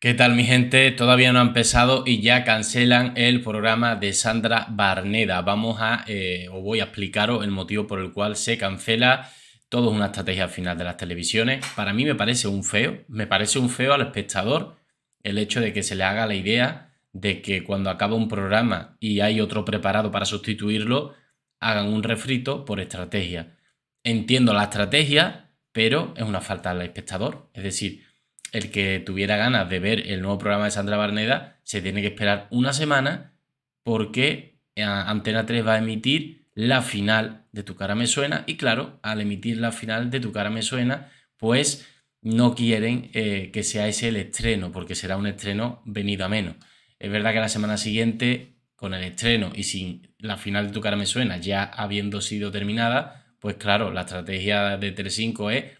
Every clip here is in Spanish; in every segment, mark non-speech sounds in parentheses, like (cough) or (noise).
¿Qué tal mi gente? Todavía no ha empezado y ya cancelan el programa de Sandra Barneda. Vamos a, eh, os voy a explicaros el motivo por el cual se cancela. Todo una estrategia final de las televisiones. Para mí me parece un feo, me parece un feo al espectador el hecho de que se le haga la idea de que cuando acaba un programa y hay otro preparado para sustituirlo, hagan un refrito por estrategia. Entiendo la estrategia, pero es una falta al espectador. Es decir, el que tuviera ganas de ver el nuevo programa de Sandra Barneda se tiene que esperar una semana porque eh, Antena 3 va a emitir la final de Tu cara me suena y claro, al emitir la final de Tu cara me suena, pues no quieren eh, que sea ese el estreno porque será un estreno venido a menos. Es verdad que la semana siguiente, con el estreno y sin la final de Tu cara me suena ya habiendo sido terminada, pues claro, la estrategia de 3.5 es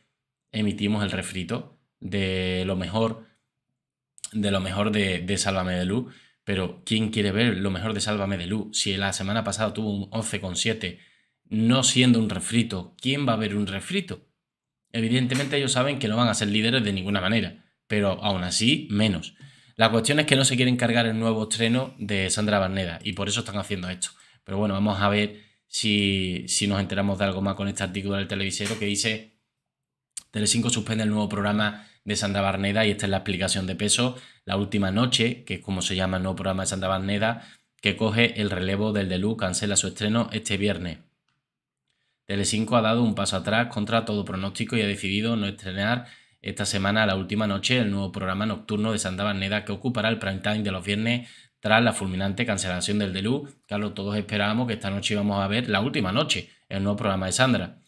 emitimos el refrito de lo mejor de lo mejor de, Sálvame de Luz, pero ¿quién quiere ver lo mejor de Sálvame de Luz? Si la semana pasada tuvo un 11,7, no siendo un refrito, ¿quién va a ver un refrito? Evidentemente ellos saben que no van a ser líderes de ninguna manera, pero aún así menos. La cuestión es que no se quieren cargar el nuevo treno de Sandra Barneda y por eso están haciendo esto. Pero bueno, vamos a ver si, si nos enteramos de algo más con este artículo del televisero que dice Telecinco suspende el nuevo programa de Sandra Barneda y esta es la explicación de peso. La última noche, que es como se llama el nuevo programa de Sandra Barneda, que coge el relevo del Delu, cancela su estreno este viernes. Telecinco ha dado un paso atrás contra todo pronóstico y ha decidido no estrenar esta semana la última noche el nuevo programa nocturno de Sandra Barneda que ocupará el prime time de los viernes tras la fulminante cancelación del Delu. Carlos, todos esperábamos que esta noche íbamos a ver la última noche, el nuevo programa de Sandra.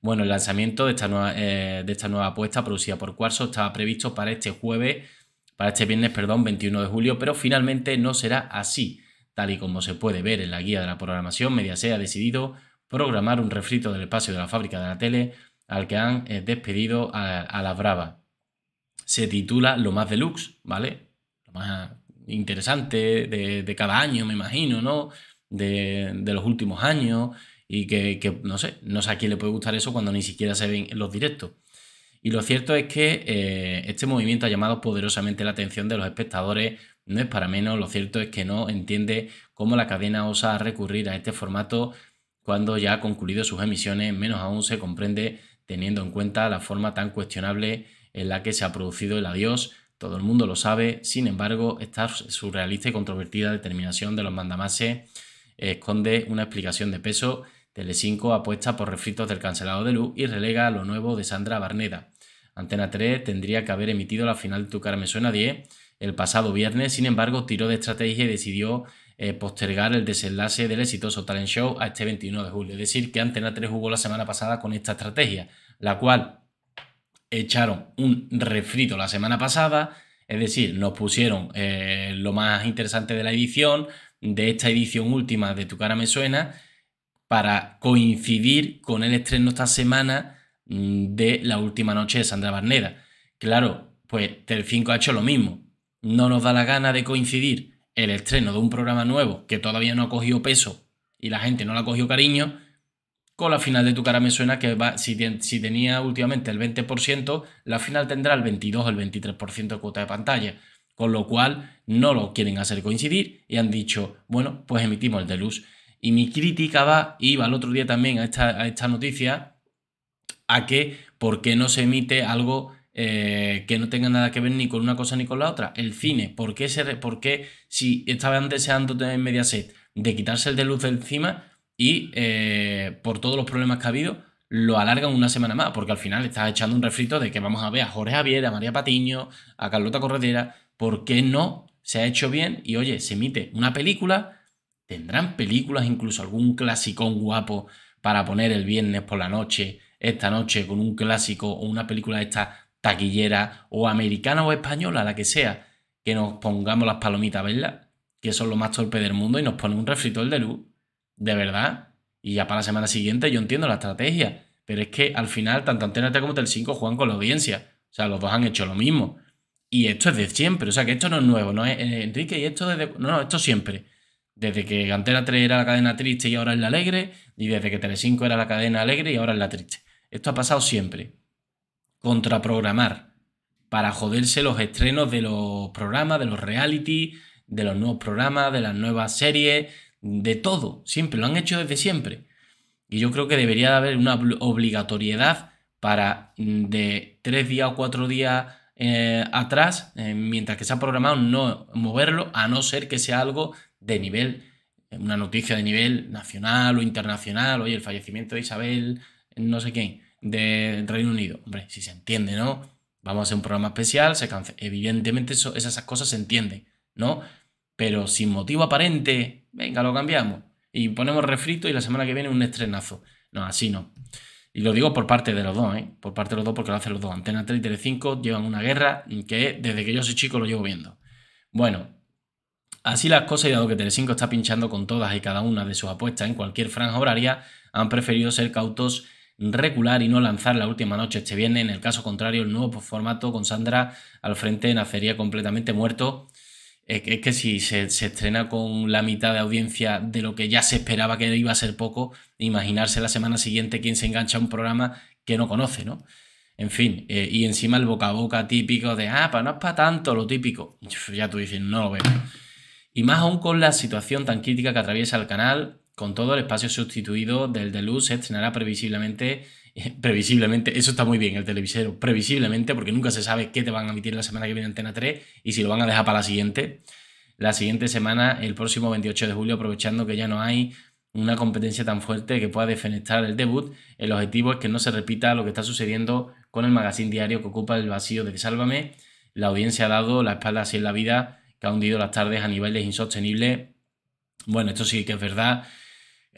Bueno, el lanzamiento de esta nueva, eh, de esta nueva apuesta producida por Cuarzo estaba previsto para este jueves, para este viernes, perdón, 21 de julio, pero finalmente no será así. Tal y como se puede ver en la guía de la programación, Mediaset ha decidido programar un refrito del espacio de la fábrica de la tele al que han eh, despedido a, las la brava. Se titula Lo más deluxe, ¿vale? Lo más interesante de, de cada año, me imagino, ¿no? De, de los últimos años y que, no sé, no sé a quién le puede gustar eso cuando ni siquiera se ven los directos. Y lo cierto es que eh, este movimiento ha llamado poderosamente la atención de los espectadores, no es para menos, lo cierto es que no entiende cómo la cadena osa recurrir a este formato cuando ya ha concluido sus emisiones, menos aún se comprende teniendo en cuenta la forma tan cuestionable en la que se ha producido el adiós, todo el mundo lo sabe, sin embargo, esta surrealista y controvertida determinación de los mandamases esconde una explicación de peso TLC5 apuesta por refritos del cancelado de Luz y relega lo nuevo de Sandra Barneda. Antena 3 tendría que haber emitido la final de Tu cara me suena 10 el pasado viernes, sin embargo tiró de estrategia y decidió eh, postergar el desenlace del exitoso talent show a este 21 de julio. Es decir, que Antena 3 jugó la semana pasada con esta estrategia, la cual echaron un refrito la semana pasada, es decir, nos pusieron eh, lo más interesante de la edición, de esta edición última de Tu cara me suena, para coincidir con el estreno esta semana mm, de La Última Noche de Sandra Barneda. Claro, pues 5 ha hecho lo mismo. No nos da la gana de coincidir el estreno de un programa nuevo que todavía no ha cogido peso y la gente no lo ha cogido cariño, con la final de tu cara me suena que va, si, si, tenía últimamente el 20%, la final tendrá el 22 o el 23% de cuota de pantalla. Con lo cual no lo quieren hacer coincidir y han dicho, bueno, pues emitimos el de luz. Y mi crítica va, iba el otro día también a esta, esta noticia, a que por qué no se emite algo eh, que no tenga nada que ver ni con una cosa ni con la otra. El cine, ¿por qué, se, por qué si estaban deseando en Mediaset de quitarse el de luz de encima y eh, por todos los problemas que ha habido, lo alargan una semana más? Porque al final está echando un refrito de que vamos a ver a Jorge Javier, a María Patiño, a Carlota Corredera. ¿Por qué no se ha hecho bien? Y oye, se emite una película ¿Tendrán películas, incluso algún clasicón guapo para poner el viernes por la noche, esta noche, con un clásico o una película de esta taquillera o americana o española, la que sea, que nos pongamos las palomitas ¿verdad? que son lo más torpes del mundo y nos ponen un refritor de luz? ¿De verdad? Y ya para la semana siguiente yo entiendo la estrategia, pero es que al final tanto Antena 3 como Tel 5 juegan con la audiencia. O sea, los dos han hecho lo mismo. Y esto es de siempre, o sea que esto no es nuevo, no es eh, Enrique, y esto desde. No, no, esto siempre. Desde que Cantera 3 era la cadena triste y ahora es la alegre, y desde que Telecinco era la cadena alegre y ahora es la triste. Esto ha pasado siempre. Contraprogramar para joderse los estrenos de los programas, de los reality, de los nuevos programas, de las nuevas series, de todo. Siempre, lo han hecho desde siempre. Y yo creo que debería de haber una obligatoriedad para mm, de tres días o cuatro días eh, atrás, eh, mientras que se ha programado no moverlo, a no ser que sea algo de nivel, eh, una noticia de nivel nacional o internacional, oye, el fallecimiento de Isabel, no sé quién, del Reino Unido. Hombre, si se entiende, ¿no? Vamos a hacer un programa especial, se cancela evidentemente eso, esas cosas se entienden, ¿no? Pero sin motivo aparente, venga, lo cambiamos. Y ponemos refrito y la semana que viene un estrenazo. No, así no. Y lo digo por parte de los dos, ¿eh? Por parte de los dos porque lo hacen los dos. Antena 3 y 5 llevan una guerra que desde que yo soy chico lo llevo viendo. Bueno, así las cosas y dado que 5 está pinchando con todas y cada una de sus apuestas en cualquier franja horaria, han preferido ser cautos regular y no lanzar la última noche este viernes. En el caso contrario, el nuevo formato con Sandra al frente nacería completamente muerto es que si se, estrena con la mitad de audiencia de lo que ya se esperaba que iba a ser poco, imaginarse la semana siguiente quién se engancha a un programa que no conoce, ¿no? En fin, eh, y encima el boca a boca típico de, ah, para no es para tanto, lo típico. Ya tú dices, no lo veo. Y más aún con la situación tan crítica que atraviesa el canal, con todo el espacio sustituido del de luz, se estrenará previsiblemente (laughs) previsiblemente, eso está muy bien el televisero, previsiblemente, porque nunca se sabe qué te van a emitir la semana que viene Antena 3 y si lo van a dejar para la siguiente, la siguiente semana, el próximo 28 de julio, aprovechando que ya no hay una competencia tan fuerte que pueda defenestrar el debut, el objetivo es que no se repita lo que está sucediendo con el magazine diario que ocupa el vacío de Sálvame, la audiencia ha dado la espalda así en la vida, que ha hundido las tardes a niveles insostenibles, bueno, esto sí que es verdad,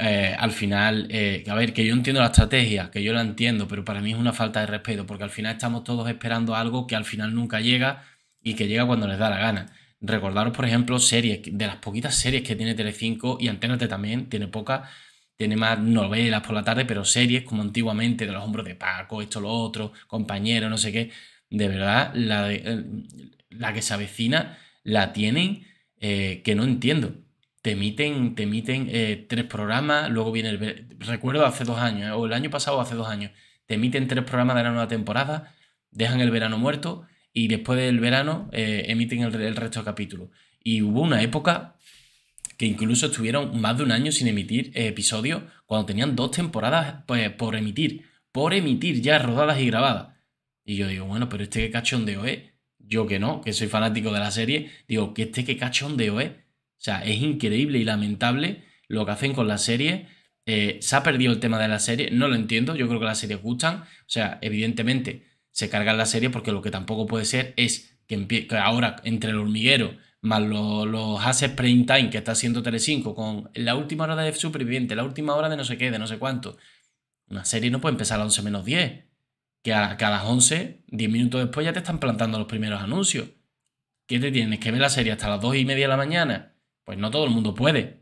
eh, al final, eh, a ver, que yo entiendo la estrategia, que yo la entiendo, pero para mí es una falta de respeto, porque al final estamos todos esperando algo que al final nunca llega y que llega cuando les da la gana. Recordaros, por ejemplo, series, de las poquitas series que tiene Telecinco y Antena también, tiene poca, tiene más novelas por la tarde, pero series como antiguamente, de los hombros de Paco, esto, lo otro, compañero, no sé qué. De verdad, la, eh, que se avecina la tienen que no entiendo te emiten, emiten eh, tres programas, luego viene el... Recuerdo hace dos años, eh, o el año pasado o hace dos años, te emiten tres programas de la nueva temporada, dejan el verano muerto y después del verano eh, emiten el, resto de capítulos. Y hubo una época que incluso estuvieron más de un año sin emitir episodios cuando tenían dos temporadas pues, por emitir, por emitir ya rodadas y grabadas. Y yo digo, bueno, pero este que cachondeo es. Yo que no, que soy fanático de la serie, digo, que este que cachondeo es. O sea, es increíble y lamentable lo que hacen con la serie. Eh, se ha perdido el tema de la serie, no lo entiendo, yo creo que las series gustan. O sea, evidentemente se cargan la serie porque lo que tampoco puede ser es que, ahora entre el hormiguero más los, Hace print time que está haciendo Telecinco con la última hora de Superviviente, la última hora de no sé qué, de no sé cuánto. Una serie no puede empezar a las 11 menos 10. Que a, las 11, 10 minutos después ya te están plantando los primeros anuncios. ¿Qué te tienes? ¿Que ver la serie hasta las 2 y media de la mañana? Pues no todo el mundo puede.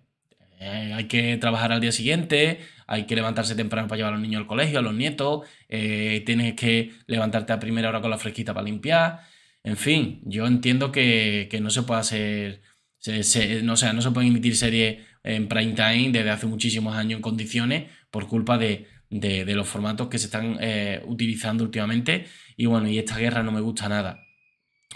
Eh, hay que trabajar al día siguiente, hay que levantarse temprano para llevar a los niños al colegio, a los nietos, eh, tienes que levantarte a primera hora con la fresquita para limpiar. En fin, yo entiendo que, no se puede hacer, no, no se pueden emitir series en prime time desde hace muchísimos años en condiciones por culpa de, los formatos que se están eh, utilizando últimamente. Y bueno, y esta guerra no me gusta nada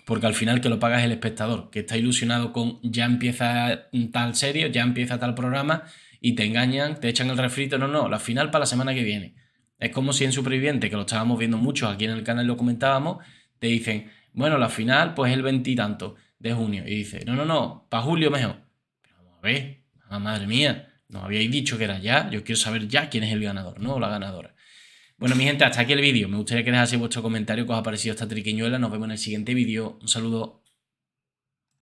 porque al final que lo paga es el espectador, que está ilusionado con ya empieza tal serie, ya empieza tal programa y te engañan, te echan el refrito, no, no, la final para la semana que viene. Es como si en Superviviente, que lo estábamos viendo mucho aquí en el canal lo comentábamos, te dicen, bueno, la final pues el veintitanto de junio. Y dice, no, no, no, para julio mejor. vamos a ver, ah, madre mía, no habíais dicho que era ya, yo quiero saber ya quién es el ganador, ¿no? la ganadora. Bueno, mi gente, hasta aquí el vídeo. Me gustaría que dejaseis vuestro comentario que os ha parecido esta triquiñuela. Nos vemos en el siguiente vídeo. Un saludo.